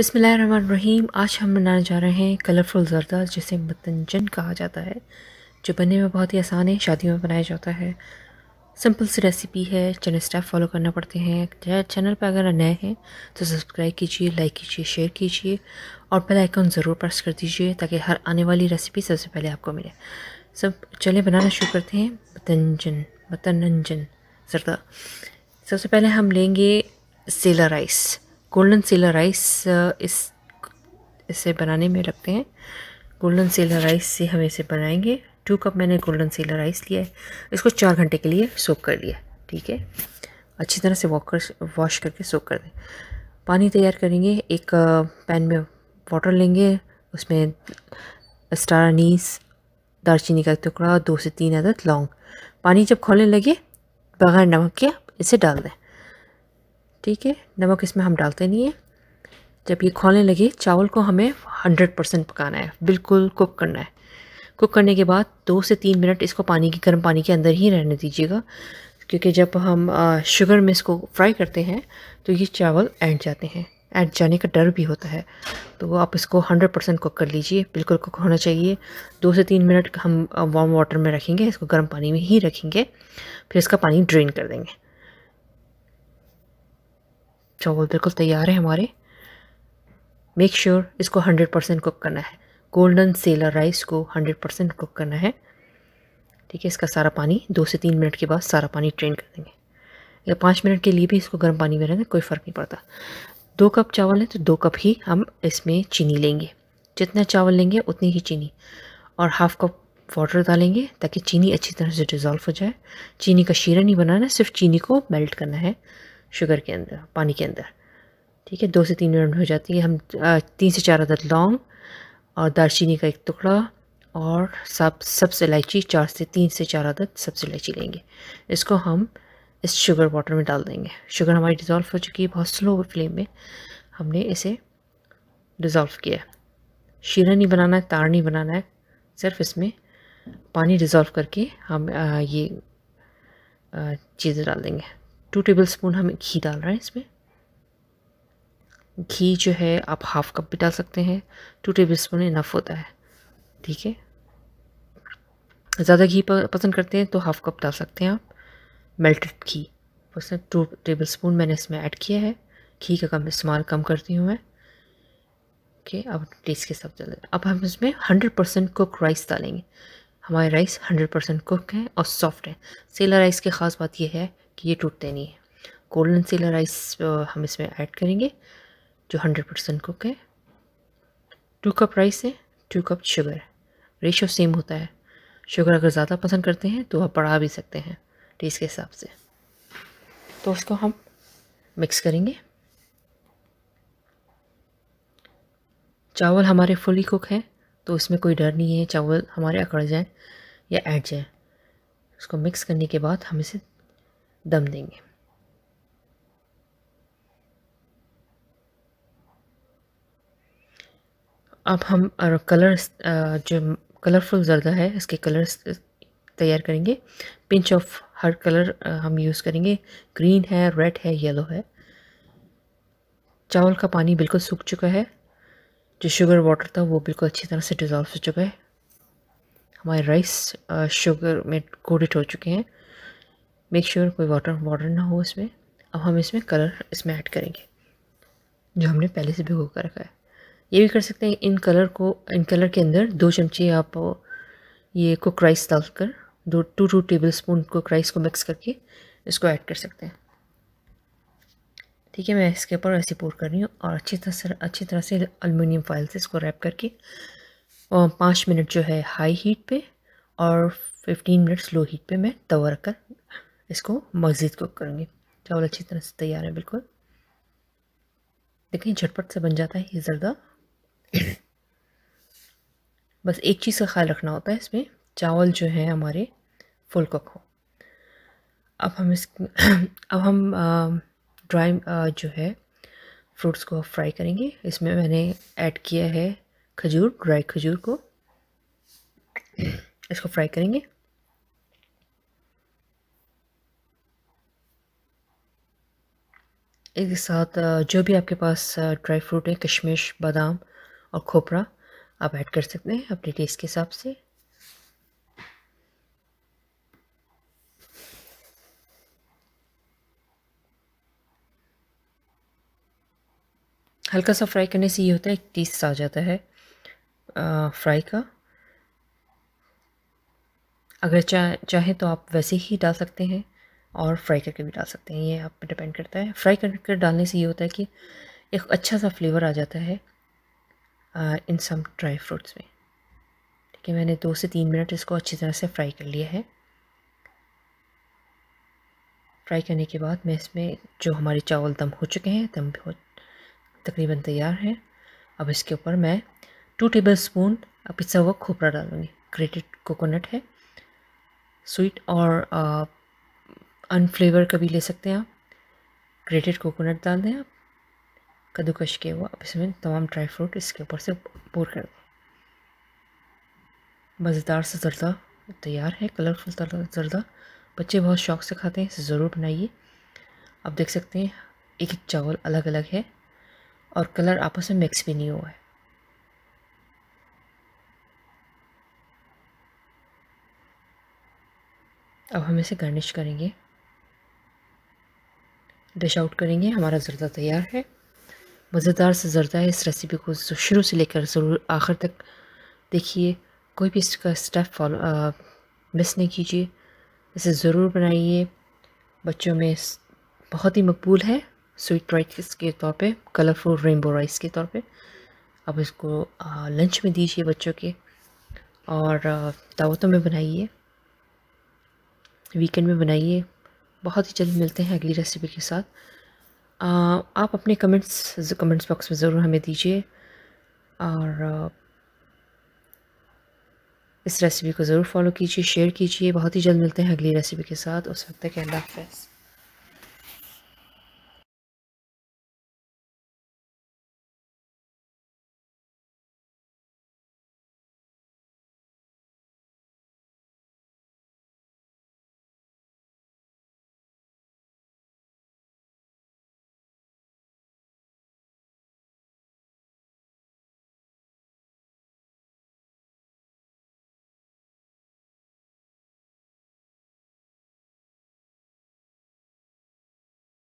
रहीम आज हम बनाने जा रहे हैं कलरफुल जरदा जिसे मतंजन कहा जाता है जो बनने में बहुत ही आसान है शादियों में बनाया जाता है सिंपल सी रेसिपी है चैनल स्टेप फॉलो करना पड़ते हैं चैनल पर अगर नए हैं तो सब्सक्राइब कीजिए लाइक कीजिए शेयर कीजिए और बेल आइकन ज़रूर प्रेस कर दीजिए ताकि हर आने वाली रेसिपी सबसे पहले आपको मिले सब चलें बनाना शुरू करते हैं मतंजन मतनंजन जरदा सबसे पहले हम लेंगे sella rice golden seller rice इस इसे बनाने में रखते हैं गोल्डन सिलर राइस से हम इसे बनाएंगे टू कप मैंने गोल्डन सेलर राइस लिया है इसको चार घंटे के लिए सोख कर लिया ठीक है अच्छी तरह से वॉक कर वॉश करके सोख कर दें पानी तैयार करेंगे एक पैन uh, में वाटर लेंगे उसमें स्टार अनीस दालचीनी का एक टुकड़ा दो से तीन अदद लौंग पानी जब खोलने लगे बगैर नमक के इसे डाल दें ठीक है नमक इसमें हम डालते नहीं हैं जब ये खोलने लगे चावल को हमें हंड्रेड परसेंट पकाना है बिल्कुल कुक करना है कुक करने के बाद दो से तीन मिनट इसको पानी की गर्म पानी के अंदर ही रहने दीजिएगा क्योंकि जब हम शुगर में इसको फ्राई करते हैं तो ये चावल ऐड जाते हैं ऐंठ जाने का डर भी होता है तो आप इसको हंड्रेड परसेंट कुक कर लीजिए बिल्कुल कुक होना चाहिए दो से तीन मिनट हम वार्म वाटर में रखेंगे इसको गर्म पानी में ही रखेंगे फिर इसका पानी ड्रेन कर देंगे चावल बिल्कुल तैयार है हमारे मेक श्योर sure इसको हंड्रेड परसेंट कुक करना है गोल्डन सेलर राइस को हंड्रेड परसेंट कुक करना है ठीक है इसका सारा पानी दो से तीन मिनट के बाद सारा पानी ट्रेन कर देंगे या पाँच मिनट के लिए भी इसको गर्म पानी में रहने कोई फ़र्क नहीं पड़ता दो कप चावल हैं तो दो कप ही हम इसमें चीनी लेंगे जितना चावल लेंगे उतनी ही चीनी और हाफ़ कप वाटर डालेंगे ताकि चीनी अच्छी तरह से डिज़ोल्व हो जाए चीनी का शीरा नहीं बनाना सिर्फ चीनी को मेल्ट करना है शुगर के अंदर पानी के अंदर ठीक है दो से तीन मिनट हो जाती है हम तीन से चार अदद लौंग और दालचीनी का एक टुकड़ा और सब सब्ज़ इलायची चार से तीन से चार अदद से इलायची लेंगे इसको हम इस शुगर वाटर में डाल देंगे शुगर हमारी डिज़ोल्व हो चुकी है बहुत स्लो फ्लेम में हमने इसे डिज़ोल्व किया शीरा नहीं बनाना है तार नहीं बनाना है सिर्फ इसमें पानी डिज़ोल्व करके हम आ, ये चीज़ें डाल देंगे टू टेबल स्पून हम घी डाल रहे हैं इसमें घी जो है आप हाफ कप भी डाल सकते हैं टू टेबल स्पून इनफ होता है ठीक है ज़्यादा घी पसंद करते हैं तो हाफ कप डाल सकते हैं आप मेल्टेड घी उसने टू टेबल स्पून मैंने इसमें ऐड किया है घी का कम इस्तेमाल कम करती हूँ मैं ओके अब टेस्ट के साथ चल अब हम इसमें हंड्रेड परसेंट कुक राइस डालेंगे हमारे राइस हंड्रेड परसेंट कुक हैं और सॉफ्ट हैं सेला राइस की ख़ास बात यह है कि ये टूटते नहीं है गोल्डन सीलर राइस हम इसमें ऐड करेंगे जो हंड्रेड परसेंट कुक है टू कप राइस है टू कप शुगर है रेशो सेम होता है शुगर अगर ज़्यादा पसंद करते हैं तो आप बढ़ा भी सकते हैं टेस्ट के हिसाब से तो उसको हम मिक्स करेंगे चावल हमारे फुली कुक हैं तो इसमें कोई डर नहीं है चावल हमारे अकड़ जाए या ऐड जाए उसको मिक्स करने के बाद हम इसे दम देंगे अब हम कलर जो कलरफुल ज़रदा है इसके कलर्स तैयार करेंगे पिंच ऑफ हर कलर हम यूज़ करेंगे ग्रीन है रेड है येलो है चावल का पानी बिल्कुल सूख चुका है जो शुगर वाटर था वो बिल्कुल अच्छी तरह से डिज़ोल्व हो चुका है हमारे राइस शुगर में कोडेड हो चुके हैं मेक श्योर sure कोई वाटर वाटर ना हो इसमें अब हम इसमें कलर इसमें ऐड करेंगे जो हमने पहले से भिगो कर रखा है ये भी कर सकते हैं इन कलर को इन कलर के अंदर दो चमचे आप ये कुक राइस कर दो two two tablespoon cook rice को मिक्स करके इसको ऐड कर सकते हैं ठीक है मैं इसके ऊपर ऐसे पोर कर रही हूँ और अच्छी तरह से अच्छी तरह से अलमिनियम फाइल से इसको रैप करके पाँच मिनट जो है हाई हीट पे और फिफ्टीन मिनट लो हीट पे मैं तवा रखकर इसको मज़ीद कुक करेंगे चावल अच्छी तरह से तैयार है बिल्कुल देखिए झटपट से बन जाता है ये ज़रदा बस एक चीज़ का ख्याल रखना होता है इसमें चावल जो है हमारे फुल कुक हो अब हम इस अब हम ड्राई जो है फ्रूट्स को फ्राई करेंगे इसमें मैंने ऐड किया है खजूर ड्राई खजूर को इसको फ्राई करेंगे एक साथ जो भी आपके पास ड्राई फ्रूट है किशमिश बादाम और खोपरा आप ऐड कर सकते हैं अपने टेस्ट के हिसाब से हल्का सा फ्राई करने से ये होता है एक टेस्ट आ जाता है आ, फ्राई का अगर चा, चाहें तो आप वैसे ही डाल सकते हैं और फ्राई करके भी डाल सकते हैं ये आप पर डिपेंड करता है फ्राई करके डालने से ये होता है कि एक अच्छा सा फ्लेवर आ जाता है इन सम ड्राई फ्रूट्स में ठीक है मैंने दो से तीन मिनट इसको अच्छी तरह से फ्राई कर लिया है फ्राई करने के बाद मैं इसमें जो हमारे चावल दम हो चुके हैं दम बहुत तकरीबन तैयार हैं अब इसके ऊपर मैं टू टेबल स्पून पिसा हुआ खोपरा डालूँगी ग्रेटेड कोकोनट है स्वीट और अनफ्लेवर का भी ले सकते हैं आप ग्रेटेड कोकोनट डाल दें आप कद्दूकश के हुआ अब इसमें तमाम ड्राई फ्रूट इसके ऊपर से पोर कर दें मज़ेदार से जरदा तैयार है कलरफुल जरदा बच्चे बहुत शौक से खाते हैं इसे ज़रूर बनाइए आप देख सकते हैं एक एक चावल अलग अलग है और कलर आपस में मिक्स भी नहीं हुआ है अब हम इसे गार्निश करेंगे डिश आउट करेंगे हमारा ज़रदा तैयार है मज़ेदार से ज़रदा है इस रेसिपी को शुरू से लेकर ज़रूर आखिर तक देखिए कोई भी इसका स्टेप फॉलो मिस नहीं कीजिए इसे ज़रूर बनाइए बच्चों में बहुत ही मकबूल है स्वीट राइस के तौर पे कलरफुल रेनबो राइस के तौर पे अब इसको आ, लंच में दीजिए बच्चों के और दावतों में बनाइए वीकेंड में बनाइए बहुत ही जल्द मिलते हैं अगली रेसिपी के साथ आ, आप अपने कमेंट्स कमेंट्स बॉक्स में ज़रूर हमें दीजिए और इस रेसिपी को ज़रूर फॉलो कीजिए शेयर कीजिए बहुत ही जल्द मिलते हैं अगली रेसिपी के साथ उस वक्त तक अल्लाह हाफ